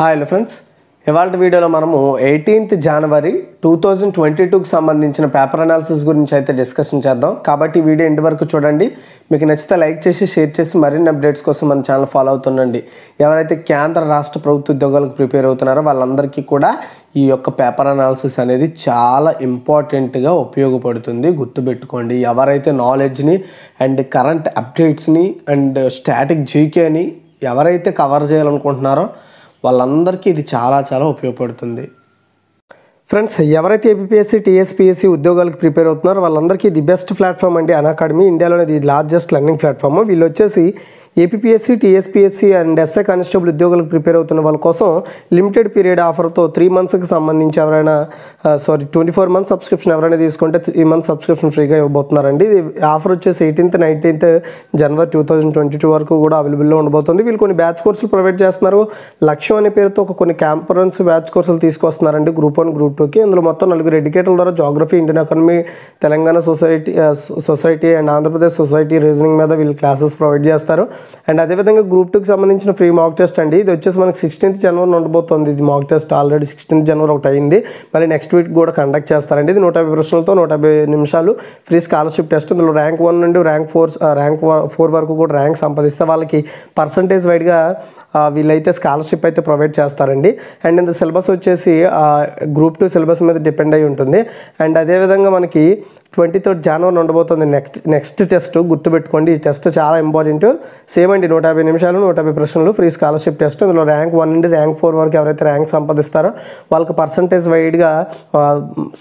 hi hello friends ఇవాళ వీడియోలో మనము eighteenth January two thousand twenty టూకి సంబంధించిన పేపర్ అనాలిసిస్ గురించి అయితే డిస్కషన్ చేద్దాం కాబట్టి వీడియో ఇంటి వరకు చూడండి మీకు నచ్చితే లైక్ చేసి షేర్ చేసి మరిన్ని అప్డేట్స్ కోసం మన ఛానల్ ఫాలో అవుతుండండి ఎవరైతే కేంద్ర రాష్ట్ర ప్రభుత్వ ఉద్యోగాలకు ప్రిపేర్ అవుతున్నారో వాళ్ళందరికీ కూడా ఈ యొక్క పేపర్ అనాలిసిస్ అనేది చాలా ఇంపార్టెంట్గా ఉపయోగపడుతుంది గుర్తుపెట్టుకోండి ఎవరైతే నాలెడ్జ్ని అండ్ కరెంట్ అప్డేట్స్ని అండ్ స్టాటిక్ జీకేని ఎవరైతే కవర్ చేయాలనుకుంటున్నారో వాళ్ళందరికీ ఇది చాలా చాలా ఉపయోగపడుతుంది ఫ్రెండ్స్ ఎవరైతే ఏపీఎస్సీ టీఎస్పీఎస్సీ ఉద్యోగాలకు ప్రిపేర్ అవుతున్నారో వాళ్ళందరికీ ది బెస్ట్ ప్లాట్ఫామ్ అండి అన్ అకాడమీ ఇండియాలోనే ది లార్జెస్ట్ లెర్నింగ్ ప్లాట్ఫామ్ వీళ్ళు వచ్చేసి APPSC TSPSC and SI constable ఉద్యోగులకు ప్రిపేర్ అవుతున్న వాళ్ళ కోసం లిమిటెడ్ పీరియడ్ ఆఫర్తో త్రీ మంత్స్కి సంబంధించి ఎవరైనా sorry twenty four months subscription ఎవరైనా తీసుకుంటే త్రీ మంత్స్ సబ్స్క్రిప్షన్ ఫ్రీగా ఇవ్వబోతున్నారండి ఇది ఆఫర్ వచ్చేసి eighteenth nineteenth January two thousand twenty two వరకు కూడా అవైలబుల్లో ఉండబోతుంది వీళ్ళు కొన్ని బ్యాచ్ కోర్సులు ప్రొవైడ్ చేస్తున్నారు లక్ష్యం అనే పేరుతో ఒక కొన్ని క్యాంపరెన్స్ బ్యాచ్ కోర్సులు తీసుకొస్తున్నారండి గ్రూప్ వన్ గ్రూప్ టూకి అందులో మొత్తం నలుగురు ఎడ్యుకేటర్ల ద్వారా geography Indian economy Telangana society society and Andhra Pradesh society reasoning మీద వీళ్ళు క్లాసెస్ ప్రొవైడ్ చేస్తారు అండ్ అదేవిధంగా గ్రూప్ టూకి సంబంధించిన ఫ్రీ మాక్ టెస్ట్ అండి ఇది వచ్చేసి మనకి సిక్స్టీన్త్ జనవరి ఉండబోతుంది ఇది mock test already sixteenth January ఒకటి అయింది మళ్ళీ నెక్స్ట్ వీక్ కూడా కండక్ట్ చేస్తారండి ఇది నూట యాభై ప్రశ్నలతో నూట యాభై నిమిషాలు ఫ్రీ స్కాలర్షిప్ టెస్ట్ ఇందులో ర్యాంక్ వన్ నుండి ర్యాంక్ ఫోర్ ర్యాంక్ ఫోర్ వరకు కూడా ర్యాంక్ సంపాదిస్తే వాళ్ళకి పర్సంటేజ్ వైడ్గా వీళ్ళైతే స్కాలర్షిప్ అయితే ప్రొవైడ్ చేస్తారండి అండ్ ఇంత సిలబస్ వచ్చేసి గ్రూప్ టూ సిలబస్ మీద డిపెండ్ అయి ఉంటుంది అండ్ అదేవిధంగా మనకి ట్వంటీ థర్డ్ జనవరి ఉండబోతుంది నెక్స్ట్ నెక్స్ట్ టెస్ట్ గుర్తుపెట్టుకోండి ఈ టెస్ట్ చాలా ఇంపార్టెంట్ సేమ్ అండి నూట యాభై నిమిషాలు నూట యాభై ప్రశ్నలు ఫ్రీ స్కాలర్షిప్ టెస్ట్ ఇందులో ర్యాంక్ వన్ నుండి ర్యాంక్ ఫోర్ వరకు ఎవరైతే ర్యాంక్ సంపాదిస్తారో వాళ్ళకి పర్సంటేజ్ వైడ్గా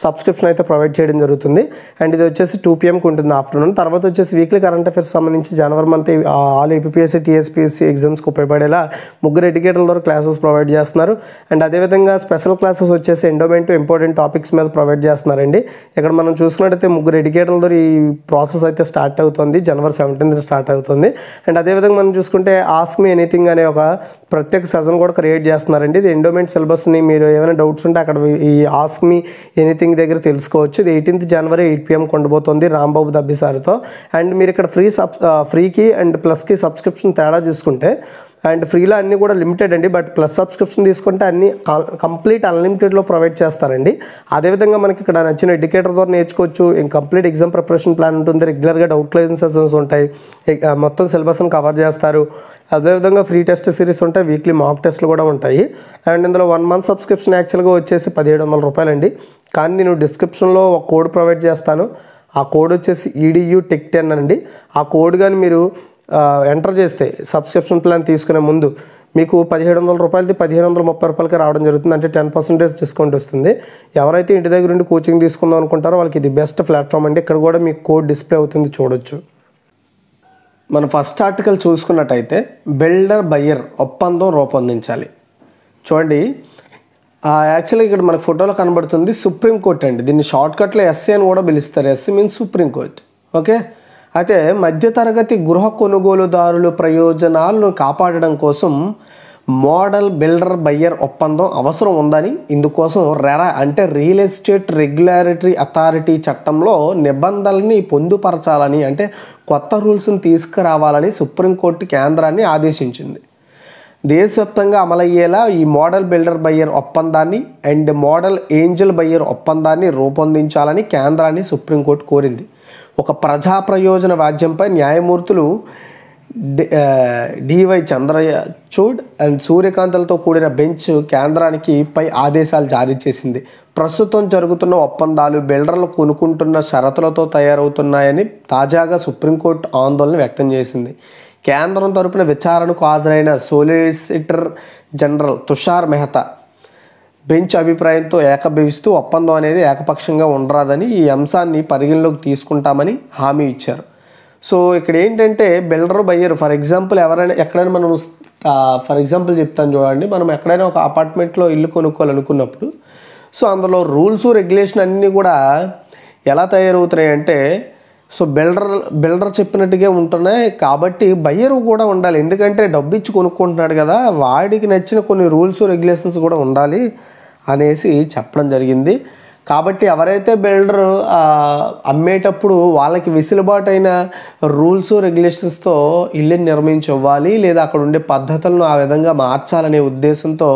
సబ్స్క్రిప్షన్ అయితే ప్రొవైడ్ చేయడం జరుగుతుంది అండ్ ఇది వచ్చేసి టూ పిఎంకి ఉంటుంది ఆఫ్టర్నూన్ తర్వాత వచ్చేసి వీక్లీ కరెంట్ అఫేర్స్ సంబంధించి January month all APPSC TSPSC ఎగ్జామ్స్కి ఉపయోగపడేలా ముగ్గురు ఎడ్యుకేటర్ల ద్వారా క్లాసెస్ ప్రొవైడ్ చేస్తున్నారు అండ్ అదేవిధంగా స్పెషల్ క్లాసెస్ వచ్చేసి ఎండోమెంట్ ఇంపార్టెంట్ టాపిక్స్ మీద ప్రొవైడ్ చేస్తున్నారండి ఇక్కడ మనం చూసుకున్నట్టయితే ముగ్గురు ఎడ్యుకేటర్ల ద్వారా ఈ ప్రాసెస్ అయితే స్టార్ట్ అవుతుంది జనవరి సెవెంటీన్త్ స్టార్ట్ అవుతుంది అండ్ అదేవిధంగా మనం చూసుకుంటే ఆస్క్ మీ ఎనీథింగ్ అనే ఒక ప్రత్యేక సెషన్ కూడా క్రియేట్ చేస్తున్నారండి ఇది ఎండోమెంట్ సిలబస్ని మీరు ఏమైనా డౌట్స్ ఉంటే అక్కడ ఈ ఆస్క్ మీ ఎనీథింగ్ దగ్గర తెలుసుకోవచ్చు ఇది ఎయిటీన్త్ జనవరి ఎయిట్ పిఎం కొండబోతోంది రాంబాబు దబ్బి సార్తో అండ్ మీరు ఇక్కడ ఫ్రీ సబ్ ఫ్రీకి అండ్ ప్లస్కి సబ్స్క్రిప్షన్ తేడా చూసుకుంటే అండ్ ఫ్రీలో అన్నీ కూడా లిమిటెడ్ అండి బట్ ప్లస్ సబ్స్క్రిప్షన్ తీసుకుంటే అన్ని కంప్లీట్ అన్లిమిటెడ్లో ప్రొవైడ్ చేస్తారండి అదేవిధంగా మనకి ఇక్కడ నచ్చిన ఎడ్యుకేటర్ ద్వారా నేర్చుకోవచ్చు ఇంకా కంప్లీట్ ఎగ్జామ్ ప్రిపరేషన్ ప్లాన్ ఉంటుంది రెగ్యులర్గా డౌట్ క్లియరింగ్ సెషన్స్ ఉంటాయి మొత్తం సిలబస్ని కవర్ చేస్తారు అదేవిధంగా ఫ్రీ టెస్ట్ సిరీస్ ఉంటాయి వీక్లీ మాక్ టెస్ట్లు కూడా ఉంటాయి అండ్ ఇందులో వన్ మంత్ సబ్స్క్రిప్షన్ యాక్చువల్గా వచ్చేసి పదిహేడు వందల రూపాయలండి కానీ నేను డిస్క్రిప్షన్లో ఒక కోడ్ ప్రొవైడ్ చేస్తాను ఆ కోడ్ వచ్చేసి ఈడియూ టెక్ టెన్ అండి ఆ కోడ్ కానీ మీరు ఎంటర్ చేస్తే సబ్స్క్రిప్షన్ ప్లాన్ తీసుకునే ముందు మీకు పదిహేడు వందల రూపాయలది పదిహేను వందల ముప్పై రూపాయలకి రావడం జరుగుతుంది అంటే టెన్ పర్సెంటేజ్ డిస్కౌంట్ వస్తుంది ఎవరైతే ఇంటి దగ్గర ఉండి కోచింగ్ తీసుకుందాం అనుకుంటారో వాళ్ళకి ఇది బెస్ట్ ప్లాట్ఫామ్ అండి ఇక్కడ కూడా మీకు కోడ్ డిస్ప్లే అవుతుంది చూడొచ్చు మన ఫస్ట్ ఆర్టికల్ చూసుకున్నట్టయితే బిల్డర్ బయ్యర్ ఒప్పందం రూపొందించాలి చూడండి యాక్చువల్గా ఇక్కడ మనకు ఫోటోలో కనబడుతుంది సుప్రీంకోర్టు అండి దీన్ని షార్ట్కట్లో ఎస్సీ అని కూడా పిలుస్తారు ఎస్సీ మీన్స్ సుప్రీంకోర్టు ఓకే అయితే మధ్యతరగతి గృహ కొనుగోలుదారులు ప్రయోజనాలను కాపాడడం కోసం మోడల్ బిల్డర్ బయ్యర్ ఒప్పందం అవసరం ఉందని ఇందుకోసం రెరా అంటే రియల్ ఎస్టేట్ రెగ్యులారిటరీ అథారిటీ చట్టంలో నిబంధనల్ని పొందుపరచాలని అంటే కొత్త రూల్స్ని తీసుకురావాలని సుప్రీంకోర్టు కేంద్రాన్ని ఆదేశించింది దేశవ్యాప్తంగా అమలయ్యేలా ఈ మోడల్ బిల్డర్ బయ్యర్ ఒప్పందాన్ని అండ్ మోడల్ ఏంజల్ బయ్యర్ ఒప్పందాన్ని రూపొందించాలని కేంద్రాన్ని సుప్రీంకోర్టు కోరింది ఒక ప్రజా ప్రయోజన వాద్యంపై న్యాయమూర్తులు డివై చంద్రచూడ్ అండ్ సూర్యకాంతలతో కూడిన బెంచ్ కేంద్రానికి పై ఆదేశాలు జారీ చేసింది ప్రస్తుతం జరుగుతున్న ఒప్పందాలు బిల్డర్లు కొనుక్కుంటున్న షరతులతో తయారవుతున్నాయని తాజాగా సుప్రీంకోర్టు ఆందోళన వ్యక్తం చేసింది కేంద్రం తరపున విచారణకు హాజరైన solicitor general Tushar Mehta bench అభిప్రాయంతో ఏకభవిస్తూ ఒప్పందం అనేది ఏకపక్షంగా ఉండరాదని ఈ అంశాన్ని పరిగణలోకి తీసుకుంటామని హామీ ఇచ్చారు సో ఇక్కడ ఏంటంటే బిల్డర్ బయ్యర్ ఫర్ ఎగ్జాంపుల్ ఎవరైనా ఎక్కడైనా మనం ఫర్ ఎగ్జాంపుల్ చెప్తాను చూడండి మనం ఎక్కడైనా ఒక అపార్ట్మెంట్లో ఇల్లు కొనుక్కోవాలనుకున్నప్పుడు సో అందులో రూల్స్ రెగ్యులేషన్ అన్నీ కూడా ఎలా తయారవుతున్నాయి అంటే సో బిల్డర్ బిల్డర్ చెప్పినట్టుగా ఉంటున్నాయి కాబట్టి బయ్యర్ కూడా ఉండాలి ఎందుకంటే డబ్బు ఇచ్చి కొనుక్కుంటున్నాడు కదా వాడికి నచ్చిన కొన్ని రూల్స్ రెగ్యులేషన్స్ కూడా ఉండాలి అనేసి చెప్పడం జరిగింది కాబట్టి ఎవరైతే బిల్డర్ అమ్మేటప్పుడు వాళ్ళకి వెసులుబాటు అయిన రూల్స్ రెగ్యులేషన్స్తో ఇల్లుని నిర్మించి ఇవ్వాలి లేదా అక్కడ ఉండే పద్ధతులను ఆ విధంగా మార్చాలనే ఉద్దేశంతో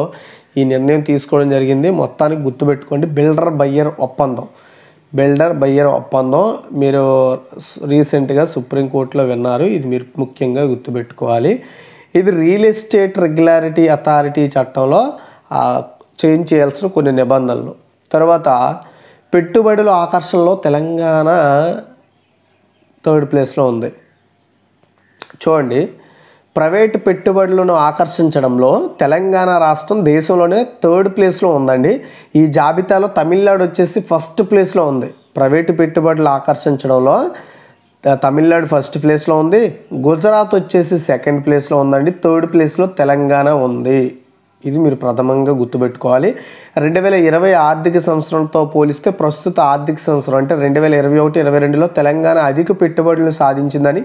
ఈ నిర్ణయం తీసుకోవడం జరిగింది మొత్తానికి గుర్తుపెట్టుకోండి బిల్డర్ బయ్యర్ ఒప్పందం బిల్డర్ బయ్యర్ ఒప్పందం మీరు రీసెంట్గా సుప్రీంకోర్టులో విన్నారు ఇది మీరు ముఖ్యంగా గుర్తుపెట్టుకోవాలి ఇది రియల్ ఎస్టేట్ రెగ్యులారిటీ అథారిటీ చట్టంలో చేంజ్ చేయాల్సిన కొన్ని నిబంధనలు తర్వాత పెట్టుబడుల ఆకర్షణలో తెలంగాణ థర్డ్ ప్లేస్లో ఉంది చూడండి ప్రైవేట్ పెట్టుబడులను ఆకర్షించడంలో తెలంగాణ రాష్ట్రం దేశంలోనే థర్డ్ ప్లేస్లో ఉందండి ఈ జాబితాలో తమిళనాడు వచ్చేసి ఫస్ట్ ప్లేస్లో ఉంది ప్రైవేటు పెట్టుబడులు ఆకర్షించడంలో తమిళనాడు ఫస్ట్ ప్లేస్లో ఉంది గుజరాత్ వచ్చేసి సెకండ్ ప్లేస్లో ఉందండి థర్డ్ ప్లేస్లో తెలంగాణ ఉంది ఇది మీరు ప్రథమంగా గుర్తుపెట్టుకోవాలి రెండు వేల ఇరవై ఆర్థిక సంవత్సరంతో పోలిస్తే ప్రస్తుత ఆర్థిక సంవత్సరం అంటే రెండు వేల ఇరవై ఒకటి ఇరవై రెండులో తెలంగాణ అధిక పెట్టుబడులను సాధించిందని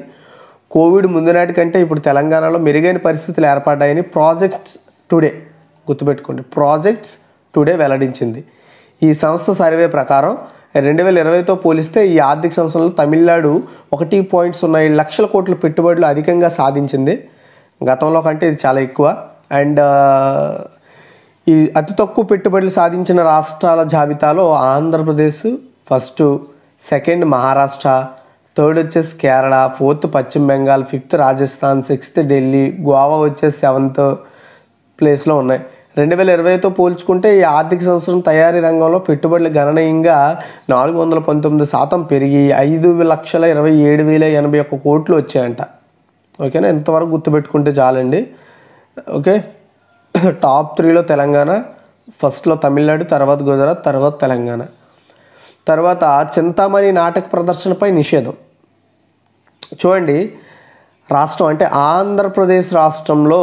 కోవిడ్ ముందునాటి కంటే ఇప్పుడు తెలంగాణలో మెరుగైన పరిస్థితులు ఏర్పడ్డాయని ప్రాజెక్ట్స్ టుడే గుర్తుపెట్టుకోండి ప్రాజెక్ట్స్ టుడే వెల్లడించింది ఈ సంస్థ సర్వే ప్రకారం రెండు వేల ఇరవైతో పోలిస్తే ఈ ఆర్థిక సంవత్సరంలో తమిళనాడు ఒకటి పాయింట్ సున్నా లక్షల కోట్ల పెట్టుబడులు అధికంగా సాధించింది గతంలో కంటే ఇది చాలా ఎక్కువ అండ్ ఈ అతి తక్కువ పెట్టుబడులు సాధించిన రాష్ట్రాల జాబితాలో Andhra Pradesh first second Maharashtra third వచ్చేసి Kerala fourth Paschim Bengal fifth Rajasthan sixth Delhi Goa వచ్చేసి సెవెంత్ ప్లేస్లో ఉన్నాయి రెండు వేల ఇరవైతో పోల్చుకుంటే ఈ ఆర్థిక సంవత్సరం తయారీ రంగంలో పెట్టుబడులు గణనీయంగా నాలుగు వందల పంతొమ్మిది శాతం పెరిగి ఐదు లక్షల ఇరవై ఏడు వేల ఎనభై ఒక్క కోట్లు వచ్చాయంట ఓకేనా ఇంతవరకు గుర్తుపెట్టుకుంటే చాలండి ఓకే టాప్ త్రీలో తెలంగాణ ఫస్ట్లో తమిళనాడు తర్వాత గుజరాత్ తర్వాత తెలంగాణ తర్వాత చింతామణి నాటక ప్రదర్శనపై నిషేధం చూడండి రాష్ట్రం అంటే ఆంధ్రప్రదేశ్ రాష్ట్రంలో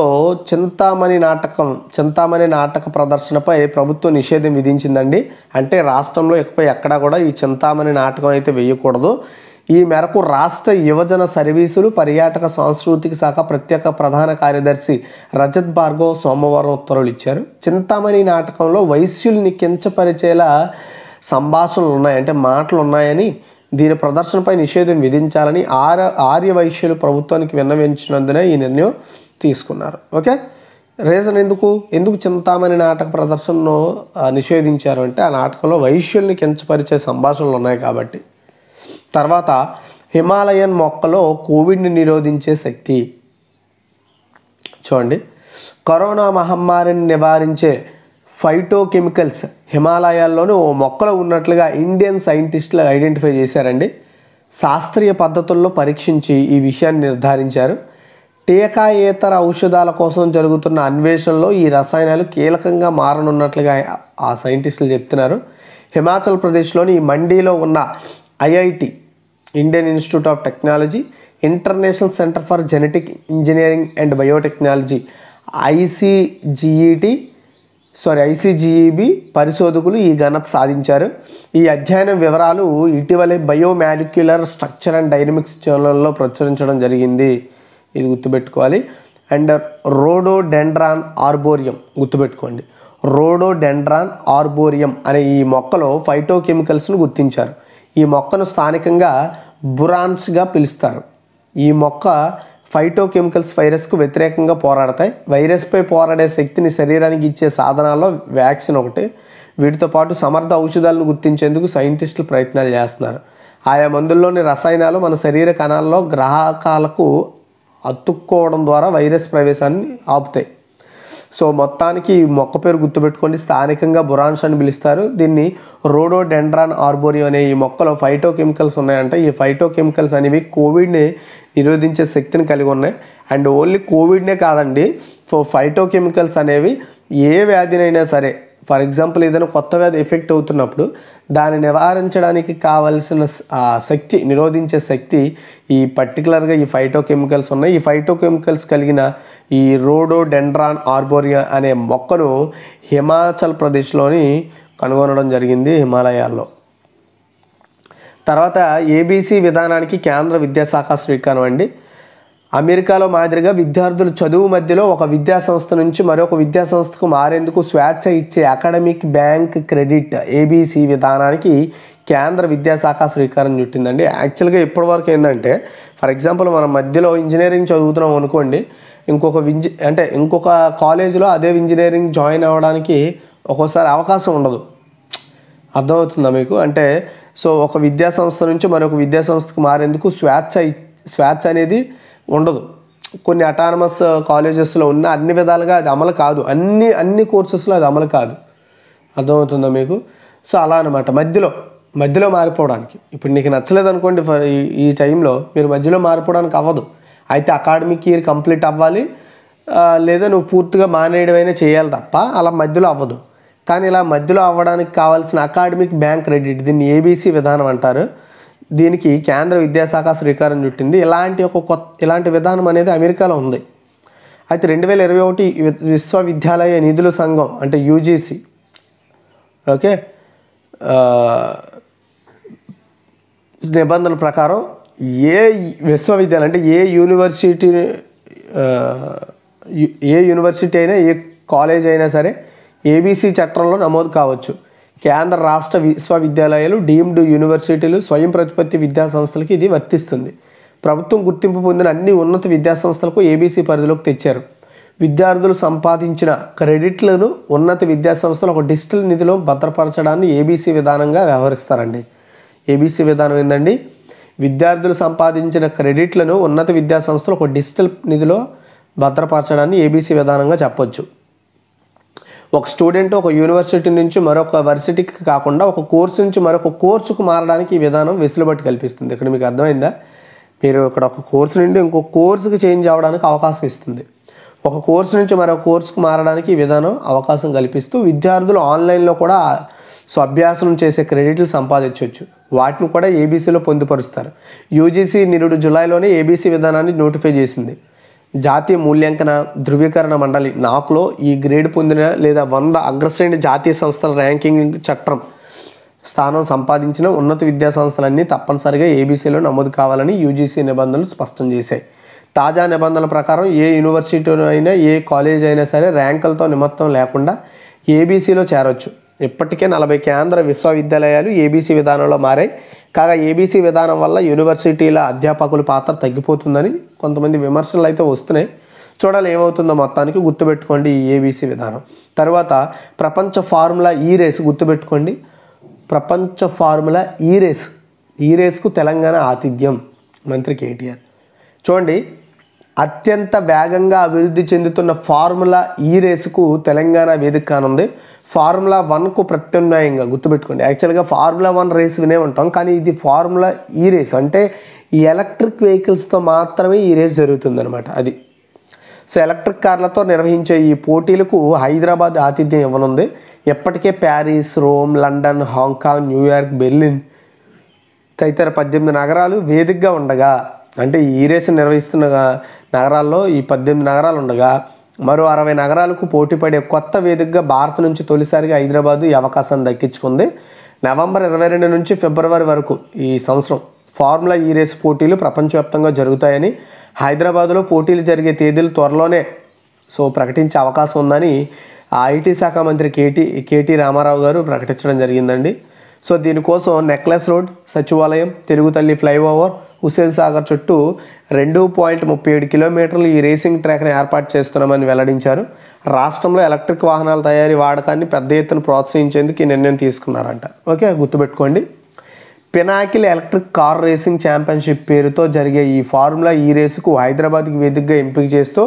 చింతామణి నాటకం చింతామణి నాటక ప్రదర్శనపై ప్రభుత్వం నిషేధం విధించిందండి అంటే రాష్ట్రంలో ఇకపై ఎక్కడా కూడా ఈ చింతామణి నాటకం అయితే వేయకూడదు ఈ మేరకు రాష్ట్ర యువజన సర్వీసులు పర్యాటక సాంస్కృతిక శాఖ ప్రత్యేక ప్రధాన కార్యదర్శి రజత్ భార్గవ్ సోమవారం ఉత్తర్వులు ఇచ్చారు చింతామణి నాటకంలో వైశ్యుల్ని కించపరిచేలా సంభాషణలు ఉన్నాయంటే మాటలు ఉన్నాయని దీని ప్రదర్శనపై నిషేధం విధించాలని ఆర్య ఆర్య వైశ్యులు ప్రభుత్వానికి విన్నవించినందునే ఈ నిర్ణయం తీసుకున్నారు ఓకే రీజన్ ఎందుకు ఎందుకు చింతామణి నాటక ప్రదర్శనను నిషేధించారు అంటే ఆ నాటకంలో వైశ్యుల్ని కించపరిచే సంభాషణలు ఉన్నాయి కాబట్టి తర్వాత హిమాలయన్ మొక్కలో కోవిడ్ని నిరోధించే శక్తి చూడండి కరోనా మహమ్మారిని నివారించే ఫైటోకెమికల్స్ హిమాలయాల్లోనూ ఓ మొక్కలో ఉన్నట్లుగా ఇండియన్ సైంటిస్టులు ఐడెంటిఫై చేశారండి శాస్త్రీయ పద్ధతుల్లో పరీక్షించి ఈ విషయాన్ని నిర్ధారించారు టీకాయేతర ఔషధాల కోసం జరుగుతున్న అన్వేషణలో ఈ రసాయనాలు కీలకంగా మారనున్నట్లుగా ఆ సైంటిస్టులు చెప్తున్నారు హిమాచల్ ప్రదేశ్లోని మండీలో ఉన్న IIT Indian institute of technology international centre for genetic engineering and biotechnology ICGET sorry ICGEB పరిశోధకులు ఈ ఘనత సాధించారు ఈ అధ్యయనం వివరాలు ఇటీవలే బయోమాలిక్యులర్ స్ట్రక్చర్ అండ్ డైనమిక్స్ జర్నల్లో ప్రచురించడం జరిగింది ఇది గుర్తుపెట్టుకోవాలి అండ్ రోడోడెండ్రాన్ ఆర్బోరియం గుర్తుపెట్టుకోండి రోడోడెండ్రాన్ ఆర్బోరియం అనే ఈ మొక్కలో ఫైటోకెమికల్స్ను గుర్తించారు ఈ మొక్కను స్థానికంగా బురాన్స్గా పిలుస్తారు ఈ మొక్క ఫైటోకెమికల్స్ వైరస్కు వ్యతిరేకంగా పోరాడతాయి వైరస్పై పోరాడే శక్తిని శరీరానికి ఇచ్చే సాధనాల్లో వ్యాక్సిన్ ఒకటి వీటితో పాటు సమర్థ ఔషధాలను గుర్తించేందుకు సైంటిస్టులు ప్రయత్నాలు చేస్తున్నారు ఆయా మందుల్లోని రసాయనాలు మన శరీర కణాల్లో గ్రాహకాలకు అతుక్కోవడం ద్వారా వైరస్ ప్రవేశాన్ని ఆపుతాయి సో మొత్తానికి ఈ మొక్క పేరు గుర్తుపెట్టుకోండి స్థానికంగా బురాన్స్ అని పిలుస్తారు దీన్ని రోడో డెండ్రాన్ ఆర్బోరియో అనే ఈ మొక్కలో ఫైటో కెమికల్స్ ఉన్నాయంటే ఈ ఫైటో కెమికల్స్ అనేవి కోవిడ్ని నిరోధించే శక్తిని కలిగి ఉన్నాయి అండ్ ఓన్లీ కోవిడ్నే కాదండి సో ఫైటో కెమికల్స్ అనేవి ఏ వ్యాధినైనా సరే ఫర్ ఎగ్జాంపుల్ ఏదైనా కొత్త వ్యాధి ఎఫెక్ట్ అవుతున్నప్పుడు దాన్ని నివారించడానికి కావలసిన శక్తి నిరోధించే శక్తి ఈ పర్టికులర్గా ఈ ఫైటో కెమికల్స్ ఉన్నాయి ఈ ఫైటో కెమికల్స్ కలిగిన ఈ రోడోడెండ్రాన్ ఆర్బోరియా అనే మొక్కను హిమాచల్ ప్రదేశ్లోని కనుగొనడం జరిగింది హిమాలయాల్లో తర్వాత ఏబీసీ విధానానికి కేంద్ర విద్యాశాఖ శ్రీకారం అండి అమెరికాలో మాదిరిగా విద్యార్థులు చదువు మధ్యలో ఒక విద్యాసంస్థ నుంచి మరొక విద్యాసంస్థకు మారేందుకు స్వేచ్ఛ ఇచ్చే అకాడమిక్ బ్యాంక్ క్రెడిట్ ఏబీసీ విధానానికి కేంద్ర విద్యాశాఖ శ్రీకారం చుట్టిందండి యాక్చువల్గా ఇప్పటివరకు ఏంటంటే ఫర్ ఎగ్జాంపుల్ మనం మధ్యలో ఇంజనీరింగ్ చదువుతున్నాం అనుకోండి ఇంకొక వింజి అంటే ఇంకొక కాలేజీలో అదే ఇంజనీరింగ్ జాయిన్ అవ్వడానికి ఒక్కోసారి అవకాశం ఉండదు అర్థమవుతుందా మీకు అంటే సో ఒక విద్యాసంస్థ నుంచి మరొక విద్యాసంస్థకు మారేందుకు స్వేచ్ఛ స్వేచ్ఛ అనేది ఉండదు కొన్ని అటానమస్ కాలేజెస్లో ఉన్న అన్ని విధాలుగా అది అమలు కాదు అన్ని అన్ని కోర్సెస్లో అది అమలు కాదు అర్థమవుతుందా మీకు సో అలా అనమాట మధ్యలో మధ్యలో మారిపోవడానికి ఇప్పుడు నీకు నచ్చలేదు అనుకోండి ఈ టైంలో మీరు మధ్యలో మారిపోవడానికి అవ్వదు అయితే అకాడమిక్ ఇయర్ కంప్లీట్ అవ్వాలి లేదా నువ్వు పూర్తిగా మానేయడమైనా చేయాలి తప్ప అలా మధ్యలో అవ్వదు కానీ ఇలా మధ్యలో అవ్వడానికి కావాల్సిన అకాడమిక్ బ్యాంక్ క్రెడిట్ దీన్ని ఏబీసీ విధానం అంటారు దీనికి కేంద్ర విద్యాశాఖ శ్రీకారం చుట్టింది ఇలాంటి ఒక కొత్త ఇలాంటి విధానం అనేది అమెరికాలో ఉంది అయితే రెండు వేల ఇరవై ఒకటి విశ్వవిద్యాలయ నిధుల సంఘం అంటే యూజీసీ ఓకే నిబంధనల ప్రకారం ఏ విశ్వవిద్యాలయం అంటే ఏ యూనివర్సిటీ ఏ యూనివర్సిటీ అయినా ఏ కాలేజ్ అయినా సరే ఏబీసీ చట్టంలో నమోదు కావచ్చు కేంద్ర రాష్ట్ర విశ్వవిద్యాలయాలు డీమ్డ్ యూనివర్సిటీలు స్వయం ప్రతిపత్తి విద్యా సంస్థలకి ఇది వర్తిస్తుంది ప్రభుత్వం గుర్తింపు పొందిన అన్ని ఉన్నత విద్యా సంస్థలకు ఏబీసీ పరిధిలోకి తెచ్చారు విద్యార్థులు సంపాదించిన క్రెడిట్లను ఉన్నత విద్యా సంస్థలు ఒక డిజిటల్ నిధిలో భద్రపరచడాన్ని ఏబీసీ విధానంగా వ్యవహరిస్తారండి ఏబీసీ విధానం ఏంటండి విద్యార్థులు సంపాదించిన క్రెడిట్లను ఉన్నత విద్యాసంస్థలు ఒక డిజిటల్ నిధిలో భద్రపరచడాన్ని ఏబీసీ విధానంగా చెప్పొచ్చు ఒక స్టూడెంట్ ఒక యూనివర్సిటీ నుంచి మరొక వర్సిటీకి కాకుండా ఒక కోర్సు నుంచి మరొక కోర్సుకు మారడానికి ఈ విధానం వెసులుబాటు కల్పిస్తుంది ఇక్కడ మీకు అర్థమైందా మీరు ఇక్కడ ఒక కోర్సు నుండి ఇంకో కోర్సుకి చేంజ్ అవ్వడానికి అవకాశం ఇస్తుంది ఒక కోర్సు నుంచి మరొక కోర్సుకు మారడానికి ఈ విధానం అవకాశం కల్పిస్తూ విద్యార్థులు ఆన్లైన్లో కూడా సో అభ్యాసం చేసే క్రెడిట్లు సంపాదించవచ్చు వాటిని కూడా ఏబీసీలో పొందుపరుస్తారు యూజీసీ నిరుడు జులైలోనే ఏబీసీ విధానాన్ని నోటిఫై చేసింది జాతీయ మూల్యాంకన ధృవీకరణ మండలి నాకులో ఈ గ్రేడ్ పొందిన లేదా వంద అగ్రశ్రేణి జాతీయ సంస్థల ర్యాంకింగ్ చట్టం స్థానం సంపాదించిన ఉన్నత విద్యా సంస్థలన్నీ తప్పనిసరిగా ఏబీసీలో నమోదు కావాలని యూజీసీ నిబంధనలు స్పష్టం చేశాయి తాజా నిబంధనల ప్రకారం ఏ యూనివర్సిటీ అయినా ఏ కాలేజ్ అయినా సరే ర్యాంకులతో నిమిత్తం లేకుండా ఏబీసీలో చేరొచ్చు ఇప్పటికే నలభై కేంద్ర విశ్వవిద్యాలయాలు ఏబీసీ విధానంలో మారాయి కాగా ఏబీసీ విధానం వల్ల యూనివర్సిటీల అధ్యాపకుల పాత్ర తగ్గిపోతుందని కొంతమంది విమర్శలు అయితే వస్తున్నాయి చూడాలి ఏమవుతుందో మొత్తానికి గుర్తుపెట్టుకోండి ఈ ఏబీసీ విధానం తర్వాత ప్రపంచ ఫార్ములా ఈ రేస్ గుర్తుపెట్టుకోండి ప్రపంచ ఫార్ములా ఈ రేస్ ఈ రేస్కు తెలంగాణ ఆతిథ్యం మంత్రి కేటీఆర్ చూడండి అత్యంత వేగంగా అభివృద్ధి చెందుతున్న ఫార్ములా ఈ రేసుకు తెలంగాణ వేదిక కానుంది ఫార్ములా వన్కు ప్రత్యామ్నాయంగా గుర్తుపెట్టుకోండి యాక్చువల్గా ఫార్ములా వన్ రేస్ వినే ఉంటాం కానీ ఇది ఫార్ములా ఈ రేస్ అంటే ఈ ఎలక్ట్రిక్ వెహికల్స్తో మాత్రమే ఈ రేస్ జరుగుతుందనమాట అది సో ఎలక్ట్రిక్ కార్లతో నిర్వహించే ఈ పోటీలకు హైదరాబాద్ ఆతిథ్యం ఇవ్వనుంది ఎప్పటికే Paris Rome London Hong Kong New York Berlin తదితర పద్దెనిమిది నగరాలు వేదికగా ఉండగా అంటే ఈ రేస్ నిర్వహిస్తున్న నగరాల్లో ఈ పద్దెనిమిది నగరాలు ఉండగా మరో అరవై నగరాలకు పోటీపడే కొత్త వేదికగా భారత్ నుంచి తొలిసారిగా హైదరాబాదు ఈ అవకాశం దక్కించుకుంది నవంబర్ ఇరవై రెండు నుంచి ఫిబ్రవరి వరకు ఈ సంవత్సరం ఫార్ములా ఈ రేస్ పోటీలు ప్రపంచవ్యాప్తంగా జరుగుతాయని హైదరాబాద్లో పోటీలు జరిగే తేదీలు త్వరలోనే సో ప్రకటించే అవకాశం ఉందని ఐటీ శాఖ మంత్రి కేటీ కేటీ రామారావు గారు ప్రకటించడం జరిగిందండి సో దీనికోసం నెక్లెస్ రోడ్ సచివాలయం తెలుగుతల్లి ఫ్లైఓవర్ హుసేన్ సాగర్ చుట్టూ రెండు పాయింట్ ముప్పై ఏడు కిలోమీటర్లు ఈ రేసింగ్ ట్రాక్ని ఏర్పాటు చేస్తున్నామని వెల్లడించారు రాష్ట్రంలో ఎలక్ట్రిక్ వాహనాల తయారీ వాడకాన్ని పెద్ద ఎత్తున ప్రోత్సహించేందుకు ఈ నిర్ణయం తీసుకున్నారంట ఓకే గుర్తుపెట్టుకోండి pinnacle electric car racing championship పేరుతో జరిగే ఈ ఫార్ములా ఈ రేసుకు హైదరాబాద్కి వేదికగా ఎంపిక చేస్తూ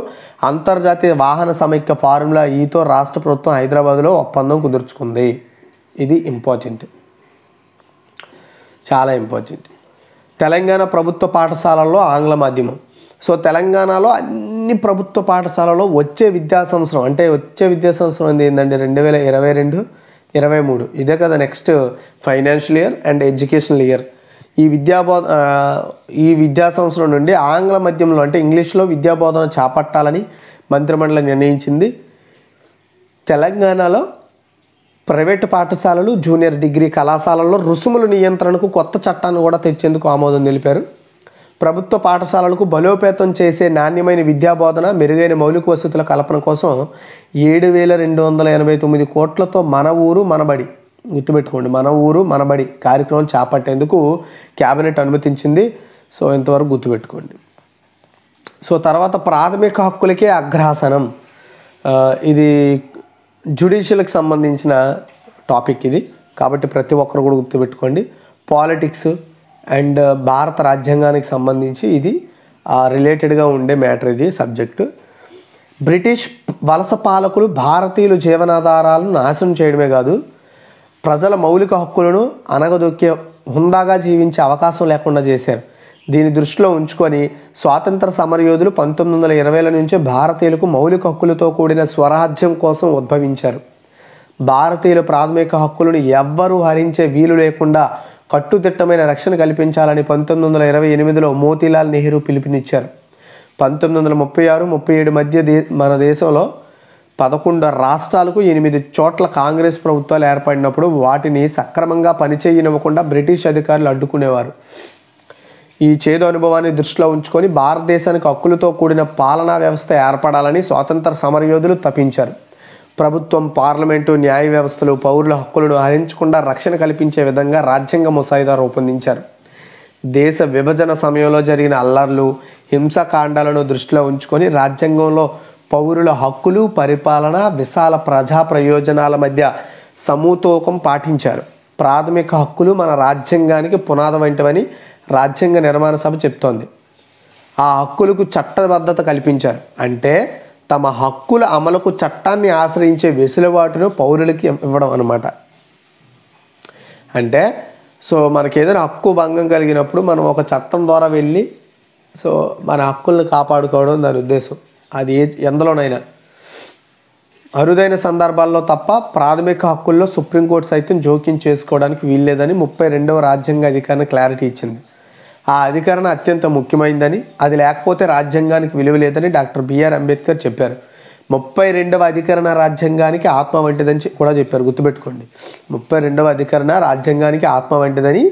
అంతర్జాతీయ వాహన సమైక్య ఫార్ములా ఈతో రాష్ట్ర ప్రభుత్వం హైదరాబాద్లో ఒప్పందం కుదుర్చుకుంది ఇది ఇంపార్టెంట్ చాలా ఇంపార్టెంట్ తెలంగాణ ప్రభుత్వ పాఠశాలల్లో ఆంగ్ల మాధ్యమం సో తెలంగాణలో అన్ని ప్రభుత్వ పాఠశాలలో వచ్చే విద్యా సంవత్సరం అంటే వచ్చే విద్యా సంవత్సరం ఏంటంటే రెండు వేల ఇరవై రెండు ఇరవై మూడు ఇదే కదా next financial year and educational year ఈ విద్యాబోధ ఈ విద్యా సంవత్సరం నుండి ఆంగ్ల మాధ్యమంలో అంటే ఇంగ్లీష్లో విద్యాబోధన చేపట్టాలని మంత్రిమండలి నిర్ణయించింది తెలంగాణలో ప్రైవేటు పాఠశాలలు జూనియర్ డిగ్రీ కళాశాలల్లో రుసుముల నియంత్రణకు కొత్త చట్టాన్ని కూడా తెచ్చేందుకు ఆమోదం తెలిపారు ప్రభుత్వ పాఠశాలలకు బలోపేతం చేసే నాణ్యమైన విద్యాబోధన మెరుగైన మౌలిక వసతుల కల్పన కోసం ఏడు వేల రెండు వందల ఎనభై తొమ్మిది కోట్లతో మన ఊరు మనబడి గుర్తుపెట్టుకోండి మన ఊరు మనబడి కార్యక్రమం చేపట్టేందుకు క్యాబినెట్ అనుమతించింది సో ఇంతవరకు గుర్తుపెట్టుకోండి సో తర్వాత ప్రాథమిక హక్కులకే అగ్రాసనం ఇది జ్యుడిషియల్కి సంబంధించిన టాపిక్ ఇది కాబట్టి ప్రతి ఒక్కరు కూడా గుర్తుపెట్టుకోండి పాలిటిక్స్ అండ్ భారత రాజ్యాంగానికి సంబంధించి ఇది రిలేటెడ్గా ఉండే మ్యాటర్ ఇది సబ్జెక్టు బ్రిటిష్ వలస పాలకులు భారతీయుల జీవనాధారాలను నాశనం చేయడమే కాదు ప్రజల మౌలిక హక్కులను అనగదొక్కే హుందాగా జీవించే అవకాశం లేకుండా చేశారు దీని దృష్టిలో ఉంచుకొని స్వాతంత్ర సమరయోధులు పంతొమ్మిది వందల ఇరవైల నుంచే భారతీయులకు మౌలిక హక్కులతో కూడిన స్వరాజ్యం కోసం ఉద్భవించారు భారతీయుల ప్రాథమిక హక్కులను ఎవ్వరూ హరించే వీలు లేకుండా కట్టుదిట్టమైన రక్షణ కల్పించాలని పంతొమ్మిది వందల ఇరవై ఎనిమిదిలో మోతీలాల్ నెహ్రూ పిలుపునిచ్చారు పంతొమ్మిది వందల ముప్పై ఆరు ముప్పై ఏడు మధ్య దే మన దేశంలో పదకొండు రాష్ట్రాలకు ఎనిమిది చోట్ల కాంగ్రెస్ ప్రభుత్వాలు ఏర్పడినప్పుడు వాటిని సక్రమంగా పనిచేయనివ్వకుండా బ్రిటిష్ అధికారులు అడ్డుకునేవారు ఈ చేదు అనుభవాన్ని దృష్టిలో ఉంచుకొని భారతదేశానికి హక్కులతో కూడిన పాలనా వ్యవస్థ ఏర్పడాలని స్వాతంత్ర సమరయోధులు తప్పించారు ప్రభుత్వం పార్లమెంటు న్యాయ వ్యవస్థలు పౌరుల హక్కులను హరించకుండా రక్షణ కల్పించే విధంగా రాజ్యాంగ ముసాయిదా రూపొందించారు దేశ విభజన సమయంలో జరిగిన అల్లర్లు హింసకాండాలను దృష్టిలో ఉంచుకొని రాజ్యాంగంలో పౌరుల హక్కులు పరిపాలన విశాల ప్రజా ప్రయోజనాల మధ్య సమూతోకం పాటించారు ప్రాథమిక హక్కులు మన రాజ్యాంగానికి పునాద వంటివని రాజ్యాంగ నిర్మాణ సభ చెప్తోంది ఆ హక్కులకు చట్టబద్ధత కల్పించారు అంటే తమ హక్కుల అమలుకు చట్టాన్ని ఆశ్రయించే వెసులుబాటును పౌరులకి ఇవ్వడం అనమాట అంటే సో మనకి ఏదైనా హక్కు భంగం కలిగినప్పుడు మనం ఒక చట్టం ద్వారా వెళ్ళి సో మన హక్కులను కాపాడుకోవడం దాని ఉద్దేశం అది ఏ ఎందులోనైనా అరుదైన సందర్భాల్లో తప్ప ప్రాథమిక హక్కుల్లో సుప్రీంకోర్టు సైతం జోక్యం చేసుకోవడానికి వీల్లేదని ముప్పై రెండవ రాజ్యాంగ అధికారిని క్లారిటీ ఇచ్చింది ఆ అధికరణ అత్యంత ముఖ్యమైందని అది లేకపోతే రాజ్యాంగానికి విలువ లేదని డాక్టర్ బిఆర్ అంబేద్కర్ చెప్పారు ముప్పై రెండవ అధికరణ రాజ్యాంగానికి ఆత్మ వంటిదని కూడా చెప్పారు గుర్తుపెట్టుకోండి ముప్పై రెండవ అధికరణ రాజ్యాంగానికి ఆత్మ వంటిదని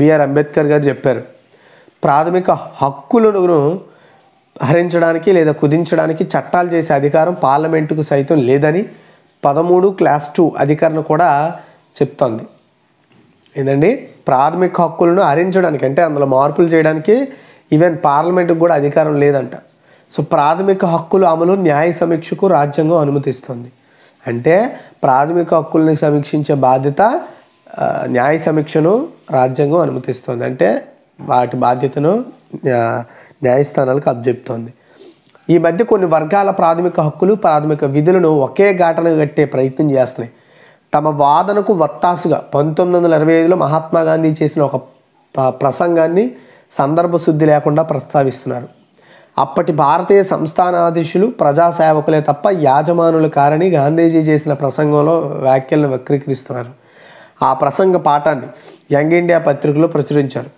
బిఆర్ అంబేద్కర్ గారు చెప్పారు ప్రాథమిక హక్కులను హరించడానికి లేదా కుదించడానికి చట్టాలు చేసే అధికారం పార్లమెంటుకు సైతం లేదని పదమూడు క్లాస్ టూ అధికరణ కూడా చెప్తోంది ఏంటండి ప్రాథమిక హక్కులను హరించడానికి అంటే అందులో మార్పులు చేయడానికి ఈవెన్ పార్లమెంటుకు కూడా అధికారం లేదంట సో ప్రాథమిక హక్కుల అమలు న్యాయ సమీక్షకు రాజ్యాంగం అనుమతిస్తుంది అంటే ప్రాథమిక హక్కుల్ని సమీక్షించే బాధ్యత న్యాయ సమీక్షను రాజ్యాంగం అనుమతిస్తుంది అంటే వాటి బాధ్యతను న్యాయస్థానాలకు అప్పచెప్తోంది ఈ మధ్య కొన్ని వర్గాల ప్రాథమిక హక్కులు ప్రాథమిక విధులను ఒకే ఘాటన కట్టే ప్రయత్నం చేస్తున్నాయి తమ వాదనకు వత్తాసుగా పంతొమ్మిది వందల ఇరవై ఐదులో మహాత్మా గాంధీ చేసిన ఒక ప్రసంగాన్ని సందర్భశుద్ధి లేకుండా ప్రస్తావిస్తున్నారు అప్పటి భారతీయ సంస్థానాధీశులు ప్రజాసేవకులే తప్ప యాజమానులు కారని గాంధీజీ చేసిన ప్రసంగంలో వ్యాఖ్యలను వక్రీకరిస్తున్నారు ఆ ప్రసంగ పాఠాన్ని యంగ్ ఇండియా పత్రికలో ప్రచురించారు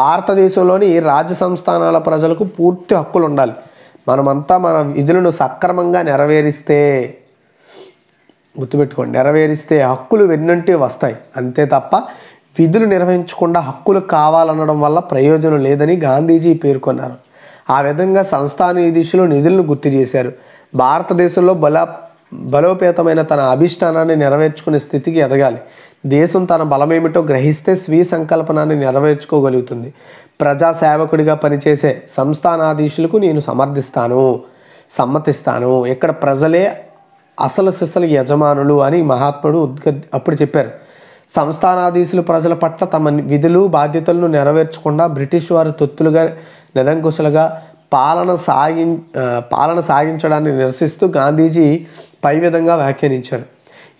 భారతదేశంలోని రాజ సంస్థానాల ప్రజలకు పూర్తి హక్కులు ఉండాలి మనమంతా మన విధులను సక్రమంగా నెరవేరిస్తే గుర్తుపెట్టుకోండి నెరవేరిస్తే హక్కులు వెన్నంటే వస్తాయి అంతే తప్ప విధులు నిర్వహించకుండా హక్కులు కావాలనడం వల్ల ప్రయోజనం లేదని గాంధీజీ పేర్కొన్నారు ఆ విధంగా సంస్థానాధీశులు నిధులను గుర్తు చేశారు భారతదేశంలో బల బలోపేతమైన తన అభిష్టానాన్ని నెరవేర్చుకునే స్థితికి ఎదగాలి దేశం తన బలమేమిటో గ్రహిస్తే స్వీయ సంకల్పనాన్ని నెరవేర్చుకోగలుగుతుంది ప్రజాసేవకుడిగా పనిచేసే సంస్థానాధీశులకు నేను సమర్థిస్తాను సమ్మతిస్తాను ఇక్కడ ప్రజలే అసలు సిసలు యజమానులు అని మహాత్ముడు ఉద్గ అప్పుడు చెప్పారు సంస్థానాధీశులు ప్రజల పట్ల తమ విధులు బాధ్యతలను నెరవేర్చకుండా బ్రిటిష్ వారు తొత్తులుగా నిరంకుశలుగా పాలన సాగి పాలన సాగించడాన్ని నిరసిస్తూ గాంధీజీ పై విధంగా వ్యాఖ్యానించారు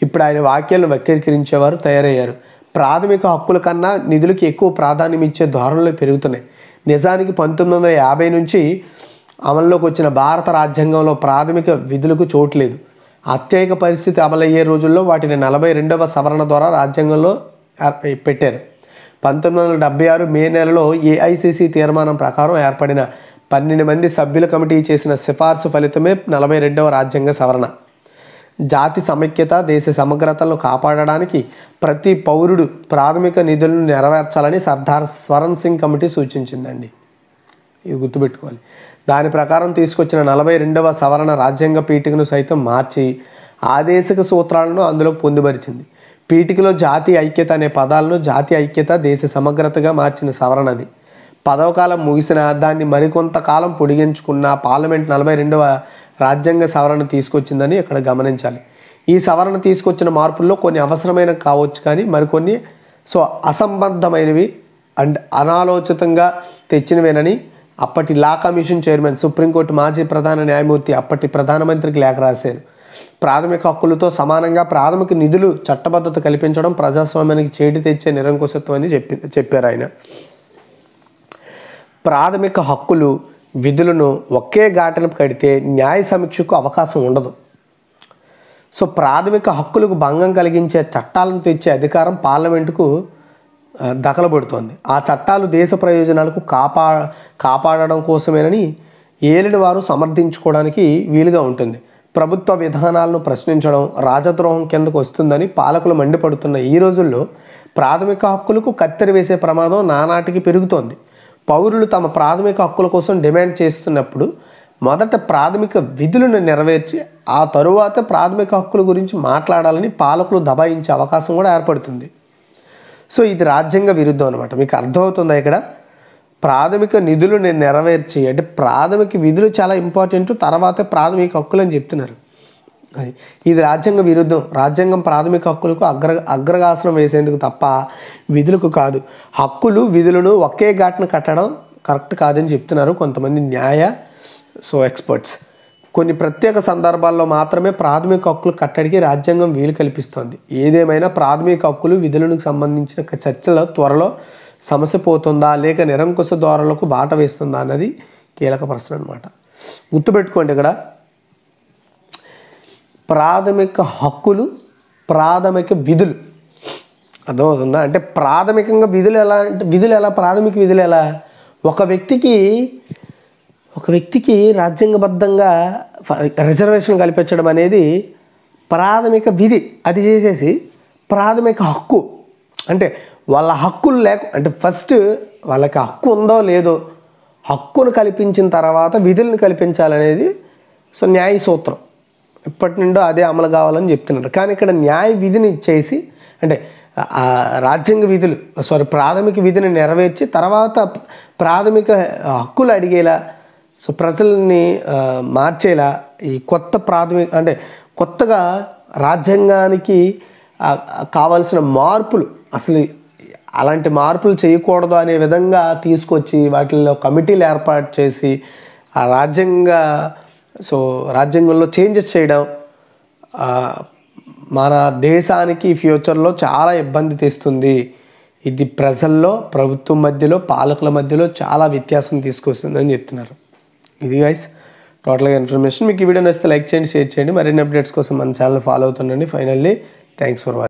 ఇప్పుడు ఆయన వాక్యాలను వ్యక్తీకరించేవారు తయారయ్యారు ప్రాథమిక హక్కుల కన్నా నిధులకు ఎక్కువ ప్రాధాన్యం ఇచ్చే ధోరణులు పెరుగుతున్నాయి నిజానికి పంతొమ్మిది వందల యాభై నుంచి అమల్లోకి వచ్చిన భారత రాజ్యాంగంలో ప్రాథమిక విధులకు చోటు లేదు అత్యయిక పరిస్థితి అమలయ్యే రోజుల్లో వాటిని నలభై రెండవ సవరణ ద్వారా రాజ్యాంగంలో పెట్టారు పంతొమ్మిది వందల డెబ్బై ఆరు మే నెలలో ఏఐసిసి తీర్మానం ప్రకారం ఏర్పడిన పన్నెండు మంది సభ్యుల కమిటీ చేసిన సిఫార్సు ఫలితమే నలభై రెండవ రాజ్యాంగ సవరణ జాతి సమైక్యత దేశ సమగ్రతలను కాపాడడానికి ప్రతి పౌరుడు ప్రాథమిక నిధులను నెరవేర్చాలని సర్దార్ స్వరణ్ సింగ్ కమిటీ సూచించిందండి ఇది గుర్తుపెట్టుకోవాలి దాని ప్రకారం తీసుకొచ్చిన నలభై రెండవ సవరణ రాజ్యాంగ పీఠికను సైతం మార్చి ఆదేశక సూత్రాలను అందులో పొందుపరిచింది పీఠికలో జాతి ఐక్యత అనే పదాలను జాతి ఐక్యత దేశ సమగ్రతగా మార్చిన సవరణది పదవ కాలం ముగిసిన దాన్ని మరికొంతకాలం పొడిగించుకున్న పార్లమెంట్ నలభై రెండవ రాజ్యాంగ సవరణ తీసుకొచ్చిందని ఇక్కడ గమనించాలి ఈ సవరణ తీసుకొచ్చిన మార్పుల్లో కొన్ని అవసరమైన కావచ్చు కానీ మరికొన్ని సో అసంబద్ధమైనవి అండ్ అనాలోచితంగా తెచ్చినవేనని అప్పటి లా కమిషన్ చైర్మన్ సుప్రీంకోర్టు మాజీ ప్రధాన న్యాయమూర్తి అప్పటి ప్రధానమంత్రికి లేఖ రాశారు ప్రాథమిక హక్కులతో సమానంగా ప్రాథమిక నిధులు చట్టబద్ధత కల్పించడం ప్రజాస్వామ్యానికి చేటి తెచ్చే నిరంకుశత్వం అని చెప్పి చెప్పారు ఆయన ప్రాథమిక హక్కులు విధులను ఒకే ఘాటన కడితే న్యాయ సమీక్షకు అవకాశం ఉండదు సో ప్రాథమిక హక్కులకు భంగం కలిగించే చట్టాలను తెచ్చే అధికారం పార్లమెంటుకు దకలబడుతోంది ఆ చట్టాలు దేశ ప్రయోజనాలకు కాపా కాపాడడం కోసమేనని ఏలిన వారు సమర్థించుకోవడానికి వీలుగా ఉంటుంది ప్రభుత్వ విధానాలను ప్రశ్నించడం రాజద్రోహం కిందకు వస్తుందని పాలకులు మండిపడుతున్న ఈ రోజుల్లో ప్రాథమిక హక్కులకు కత్తెర వేసే ప్రమాదం నానాటికి పెరుగుతోంది పౌరులు తమ ప్రాథమిక హక్కుల కోసం డిమాండ్ చేస్తున్నప్పుడు మొదట ప్రాథమిక విధులను నెరవేర్చి ఆ తరువాత ప్రాథమిక హక్కుల గురించి మాట్లాడాలని పాలకులు దబాయించే అవకాశం కూడా ఏర్పడుతుంది సో ఇది రాజ్యాంగ విరుద్ధం అనమాట మీకు అర్థమవుతుందా ఇక్కడ ప్రాథమిక నిధులు నేను నెరవేర్చి అంటే ప్రాథమిక విధులు చాలా ఇంపార్టెంట్ తర్వాత ప్రాథమిక హక్కులు అని చెప్తున్నారు అది ఇది రాజ్యాంగ విరుద్ధం రాజ్యాంగం ప్రాథమిక హక్కులకు అగ్ర అగ్రగాసనం వేసేందుకు తప్ప విధులకు కాదు హక్కులు విధులను ఒకే ఘాటను కట్టడం కరెక్ట్ కాదని చెప్తున్నారు కొంతమంది న్యాయ సో ఎక్స్పర్ట్స్ కొన్ని ప్రత్యేక సందర్భాల్లో మాత్రమే ప్రాథమిక హక్కుల కట్టడికి రాజ్యాంగం వీలు కల్పిస్తోంది ఏదేమైనా ప్రాథమిక హక్కులు విధులకు సంబంధించిన చర్చలో త్వరలో సమస్య పోతుందా లేక నిరంకుశ ధోరణులకు బాట వేస్తుందా అన్నది కీలక ప్రశ్న అనమాట గుర్తుపెట్టుకోండి ఇక్కడ ప్రాథమిక హక్కులు ప్రాథమిక విధులు అర్థమవుతుందా అంటే ప్రాథమికంగా విధులు ఎలా అంటే విధులు ఎలా ప్రాథమిక విధులు ఎలా ఒక వ్యక్తికి ఒక వ్యక్తికి రాజ్యాంగబద్ధంగా రిజర్వేషన్ కల్పించడం అనేది ప్రాథమిక విధి అది చేసేసి ప్రాథమిక హక్కు అంటే వాళ్ళ హక్కులు లేక అంటే ఫస్ట్ వాళ్ళకి హక్కు ఉందో లేదో హక్కును కల్పించిన తర్వాత విధులను కల్పించాలనేది సో న్యాయ సూత్రం ఇప్పటి నుండో అదే అమలు కావాలని చెప్తున్నారు కానీ ఇక్కడ న్యాయ విధిని ఇచ్చేసి అంటే రాజ్యాంగ విధులు సారీ ప్రాథమిక విధిని నెరవేర్చి తర్వాత ప్రాథమిక హక్కులు అడిగేలా సో ప్రజల్ని మార్చేలా ఈ కొత్త ప్రాథమిక అంటే కొత్తగా రాజ్యాంగానికి కావాల్సిన మార్పులు అసలు అలాంటి మార్పులు చేయకూడదు అనే విధంగా తీసుకొచ్చి వాటిల్లో కమిటీలు ఏర్పాటు చేసి ఆ రాజ్యాంగ సో రాజ్యాంగంలో చేంజెస్ చేయడం మన దేశానికి ఫ్యూచర్లో చాలా ఇబ్బంది తెస్తుంది ఇది ప్రజల్లో ప్రభుత్వం మధ్యలో పాలకుల మధ్యలో చాలా వ్యత్యాసం తీసుకొస్తుందని చెప్తున్నారు ఇది గైస్ టోటల్గా ఇన్ఫర్మేషన్ మీకు ఈ వీడియో నచ్చితే లైక్ చేయండి షేర్ చేయండి మరిన్ని అప్డేట్స్ కోసం మన ఛానల్ ఫాలో అవుతుండండి ఫైనల్లీ థ్యాంక్స్ ఫర్ వాచింగ్